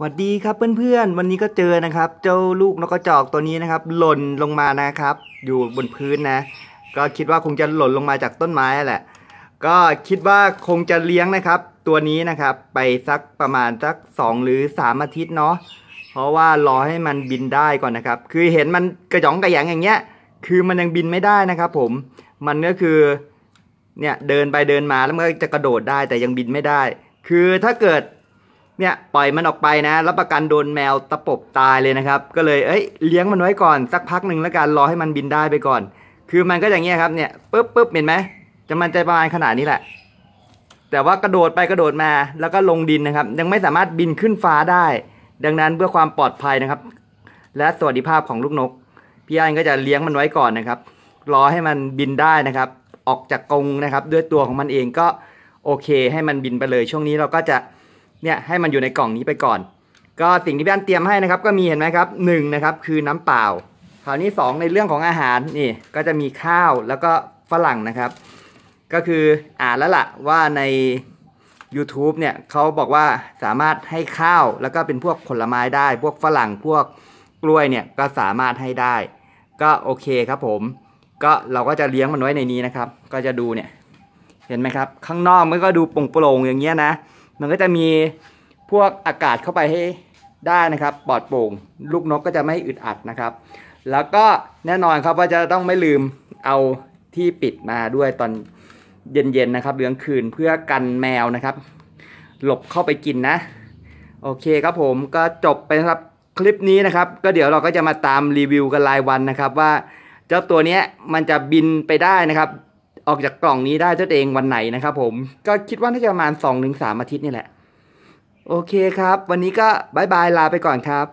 หวัดดีครับเพื่อนๆ วันนี้ก็เจอนะครับ เจ้าลูกนกกระจอกตัวนี้นะครับ หล่นลงมานะครับ อยู่บนพื้นนะ ก็คิดว่าคงจะหล่นลงมาจากต้นไม้แหละ ก็คิดว่าคงจะเลี้ยงนะครับ ตัวนี้นะครับ ไปสักประมาณสัก 2 หรือ3อาทิตย์เนาะเพราะว่ารอให้มันบินได้ก่อนนะครับ คือเห็นมันกระห่องกระหยงอย่างเงี้ย คือมันยังบินไม่ได้นะครับ ผมมันก็คือเนี่ยเดินไปเดินมาแล้วมันก็จะกระโดดได้แต่ยังบินไม่ได้ คือถ้าเกิดเนี่ยปล่อยมันออกไปนะรับประกันโดนแมวตะปบตายเลยนะครับ ก็เลยเอ้ยเลี้ยงมันไว้ก่อนสักพักหนึ่งแล้วกันรอให้มันบินได้ไปก่อน คือมันก็อย่างเงี้ยครับเนี่ยปุ๊บปุ๊บเห็นไหมจะมันจะประมาณขนาดนี้แหละ แต่ว่ากระโดดไปกระโดดมาแล้วก็ลงดินนะครับ ยังไม่สามารถบินขึ้นฟ้าได้ ดังนั้นเพื่อความปลอดภัยนะครับ และสวัสดิภาพของลูกนกพี่อันก็จะเลี้ยงมันไว้ก่อนนะครับ รอให้มันบินได้นะครับ ออกจากกรงนะครับ ด้วยตัวของมันเองก็โอเคให้มันบินไปเลย ช่วงนี้เราก็จะเนี่ยให้มันอยู่ในกล่องนี้ไปก่อน ก็สิ่งที่พี่อันเตรียมให้นะครับก็มีเห็นไหมครับหนึ่งนะครับคือน้ำเปล่า คราวนี้2ในเรื่องของอาหารนี่ก็จะมีข้าวแล้วก็ฝรั่งนะครับก็คืออ่านแล้วล่ะว่าใน YouTube เนี่ยเขาบอกว่าสามารถให้ข้าวแล้วก็เป็นพวกผลไม้ได้ พวกฝรั่งพวกกล้วยเนี่ยก็สามารถให้ได้ ก็โอเคครับผม ก็เราก็จะเลี้ยงมันไว้ในนี้นะครับ ก็จะดูเนี่ยเห็นไหมครับ ข้างนอกมันก็ดูโปร่งๆอย่างเงี้ยนะมันก็จะมีพวกอากาศเข้าไปให้ได้นะครับ ปลอดโปร่ง ลูกนกก็จะไม่อึดอัดนะครับ แล้วก็แน่นอนครับว่าจะต้องไม่ลืมเอาที่ปิดมาด้วยตอนเย็นๆนะครับเีืองคืนเพื่อกันแมวนะครับ หลบเข้าไปกินนะ โอเคครับผมก็จบไปครับคลิปนี้นะครับ ก็เดี๋ยวเราก็จะมาตามรีวิวกันรายวันนะครับ ว่าเจ้าตัวนี้มันจะบินไปได้นะครับออกจากกล่องนี้ได้ตัวเองวันไหนนะครับผมก็คิดว่าน่าจะประมาณ2-3 อาทิตย์นี่แหละ โอเคครับ วันนี้ก็บายบายลาไปก่อนครับ